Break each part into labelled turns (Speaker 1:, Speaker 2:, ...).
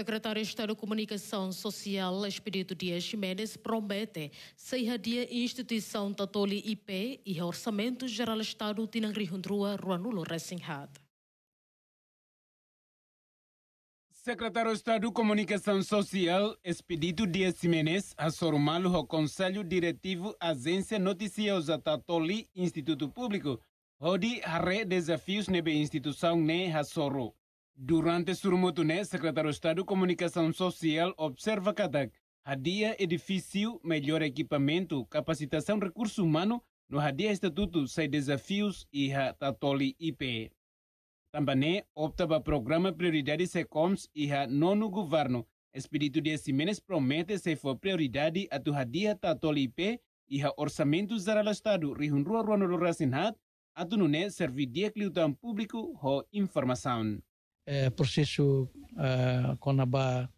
Speaker 1: Secretário de Estado de Comunicação Social, Espírito Dias Jiménez, promete ser dia instituição Tatoli IP e Orçamento Geral Estado de
Speaker 2: Hundrua Ruanulo Ressinhad.
Speaker 1: Secretário de Estado de Comunicação Social, Expedito Dias Jiménez, assormal o Conselho Diretivo Agência Noticiosa Tatoli Instituto Público, onde há desafios na instituição ne assorou. Durante sua turnê, secretário de Estado de Comunicação Social observa que Hadia edifício, melhor equipamento, capacitação recurso humano, no Hadia Estatuto sem desafios e a Tatoli IP. Também opta para programa prioridade SECOMS e a nono governo. Espírito de Simenes promete se for prioridade a tu Hadia Tatoli IP e a orçamento zara Estado rua ruanolo rasinhat, a tu nune servidia cliutam público ho informação
Speaker 3: eh, processo uh, é, Conabá, uh,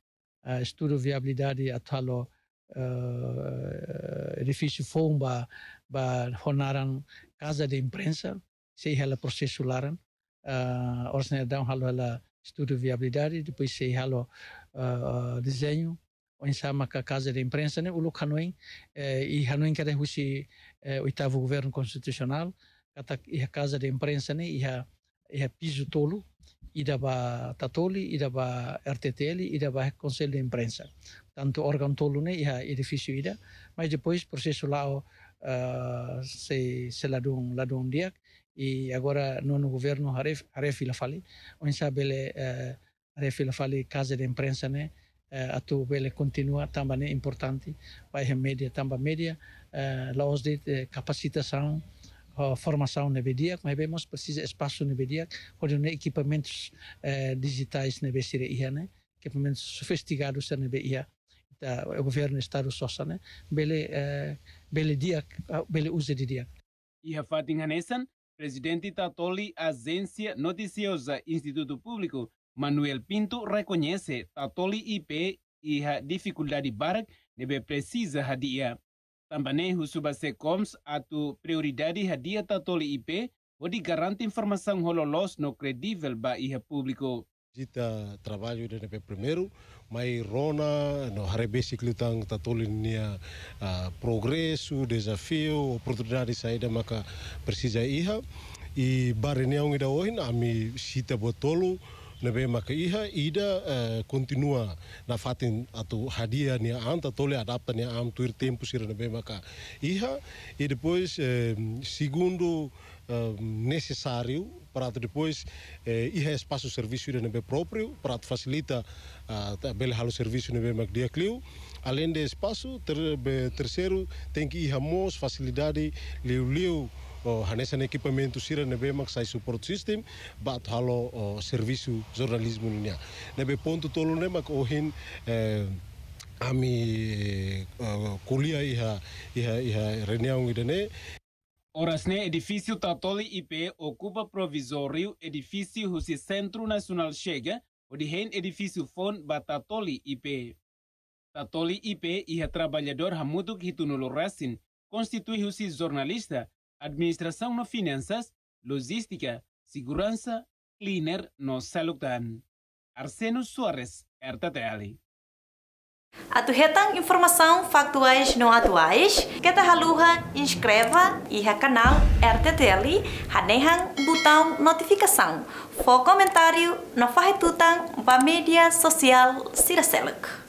Speaker 3: é, estudo viabilidade atalo uh, edifício fomba ba honaran casa de imprensa sei ela processo laran uh, orçamento halo ela estudo viabilidade depois sei halo uh, desenho ensama com a casa de imprensa né o local Hanoi eh, e Hanoi que husi eh, oitavo governo constitucional a casa de imprensa né e a e a piso tolo ida ba Tatoli, ida ba RTTL, ida ba Conselho de Imprensa. Tanto órgão tolo, né, ia edifício ida, mas depois processo lá uh, ah, se, se lá ladum dia, e agora no, no governo Haref, Haref fali onde sabe ele, uh, ah, Haref casa de imprensa, né, uh, atu continua também né, importante, vai remédia, também média, uh, laos de capacitação, formação na BDIAC, mas é vemos precisa espaço na BDIAC, onde equipamentos eh, digitais na né? equipamentos sofisticados na BIA. Tá, o governo estado sosa, né? Bele, uh, bele dia, bele uso de dia.
Speaker 1: E a Fatin presidente da Toli Agência Noticiosa Instituto Público, Manuel Pinto reconhece a Toli IP e a dificuldade barco neve precisa hadia Também husuba secoms atu prioridade hadia tatoli IP onde garante informação hololos no credível ba iha público.
Speaker 2: Jita trabalho do NP primeiro, mas Rona, no Harebesi Clutang, Tatolinia, uh, progresso, desafio, oportunidade de saída, maka precisa iha. i barreneão e da oin, ami sita botolo, nebe maka iha ida eh, continua na fatin ato hadia nia anta tole adapta nia am tuir tempo sira nebe maka iha e depois eh, segundo eh, necessário para depois eh, ir espaço serviço de nebe próprio para facilitar a ah, bela o serviço nebe mac dia clio além de espaço ter terceiro tem que ir a mos facilidade liu liu uh, oh, hanes an equipamento sira nebe maksai support system bat halo servisu serviço jornalismo nebe pontu tolu ne mak ohin eh, ami eh, kuliah iha iha iha reunião idene
Speaker 1: Orasne edifício Tatoli IP ocupa provisório edifício Husi Centro Nacional Chega, onde hen edifício FON Batatoli IP. Tatoli IP iha trabalhador Hamuduk Hitunulu rasin, constitui husi jornalista, administração no finanças, logística, segurança, cleaner no salutan. Arsenio Soares, RTTL.
Speaker 3: Atuhetang informação factuais não atuais, que kata haluha inscreva e canal RTTL, hanehang botão notificação. For comentário no farretutang ba mídia
Speaker 1: social Siraseluk.